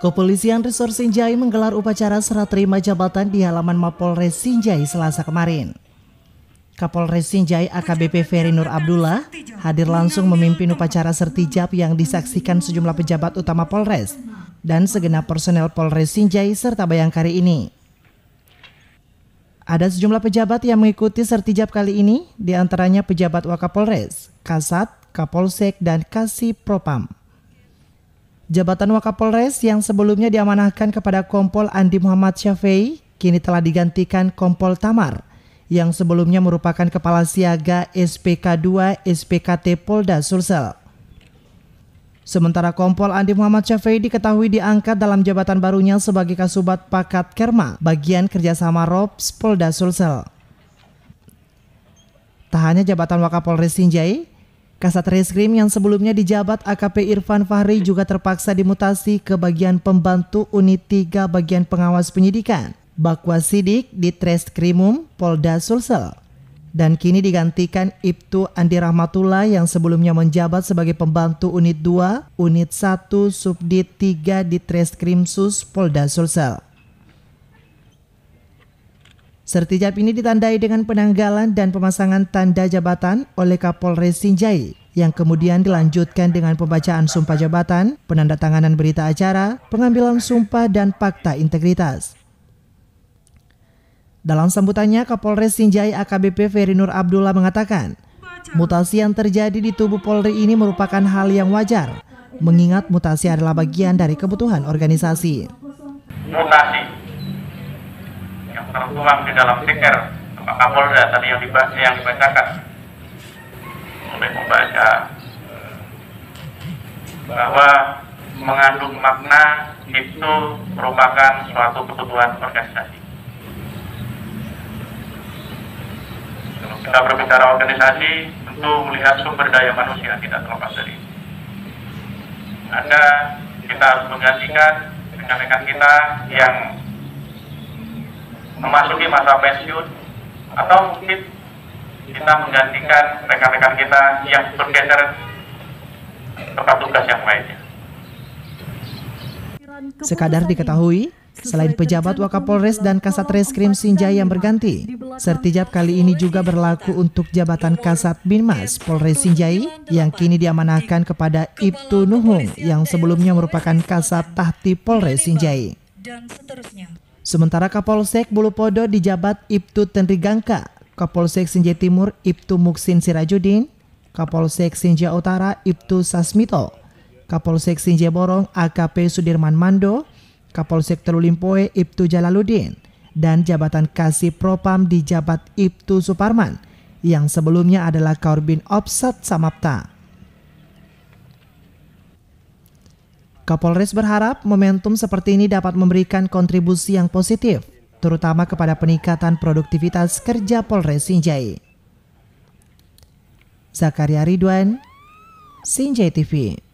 Kepolisian Resor Sinjai menggelar upacara serah terima jabatan di halaman Mapolres Sinjai Selasa kemarin. Kapolres Sinjai AKBP Ferry Nur Abdullah hadir langsung memimpin upacara sertijab yang disaksikan sejumlah pejabat utama Polres dan segenap personel Polres Sinjai serta Bayangkari ini. Ada sejumlah pejabat yang mengikuti sertijab kali ini, diantaranya pejabat Wakapolres, Kasat, Kapolsek, dan Kasih Propam. Jabatan Wakapolres yang sebelumnya diamanahkan kepada Kompol Andi Muhammad Syafei kini telah digantikan Kompol Tamar yang sebelumnya merupakan Kepala Siaga SPK2 SPKT Polda Sulsel. Sementara Kompol Andi Muhammad Syafei diketahui diangkat dalam jabatan barunya sebagai Kasubat Pakat Kerma bagian kerjasama ROPS Polda Sulsel. Tak hanya jabatan Wakapolres Sinjai, Kasat Reskrim yang sebelumnya dijabat AKP Irfan Fahri juga terpaksa dimutasi ke bagian pembantu unit 3 bagian pengawas penyidikan. Bakwa Sidik di Treskrimum Polda Sulsel. Dan kini digantikan Ibtu Andi Rahmatullah yang sebelumnya menjabat sebagai pembantu unit 2, unit 1, subdit 3 di Treskrimsus Polda Sulsel. Sertijab ini ditandai dengan penanggalan dan pemasangan tanda jabatan oleh Kapolres Sinjai yang kemudian dilanjutkan dengan pembacaan sumpah jabatan, penandatanganan berita acara, pengambilan sumpah dan fakta integritas. Dalam sambutannya, Kapolres Sinjai AKBP Ferinur Abdullah mengatakan, mutasi yang terjadi di tubuh Polri ini merupakan hal yang wajar, mengingat mutasi adalah bagian dari kebutuhan organisasi. Mutasi tertuang di dalam tikar Pak Kapolda tadi yang dibaca yang dibacakan oleh membaca bahwa mengandung makna itu merupakan suatu kebutuhan organisasi. Kalau kita berbicara organisasi, tentu melihat sumber daya manusia tidak terlepas dari Ada kita harus menggantikan rekan-rekan kita yang memasuki masa pensiun atau mungkin kita menggantikan rekan-rekan kita yang bergeser tempat tugas yang lainnya. Sekadar diketahui, Selain pejabat Wakapolres dan Kasat Reskrim Sinjai yang berganti, sertijab kali ini juga berlaku untuk jabatan Kasat Binmas Polres Sinjai yang kini diamanahkan kepada Ibtu Nuhung yang sebelumnya merupakan Kasat Tahti Polres Sinjai. Dan seterusnya. Sementara Kapolsek Bulupodo dijabat Ibtu Tenrigangka, Kapolsek Sinja Timur Ibtu Muksin Sirajudin, Kapolsek Sinja Utara Ibtu Sasmito, Kapolsek Sinja Borong AKP Sudirman Mando, Kapolsek Terulimpoe Ibtu Jalaludin, dan jabatan Kasih Propam dijabat Ibtu Suparman, yang sebelumnya adalah Korbin Opsat Samapta. Kapolres berharap momentum seperti ini dapat memberikan kontribusi yang positif, terutama kepada peningkatan produktivitas kerja Polres Sinjai. Zakaria Ridwan, Sinjai TV.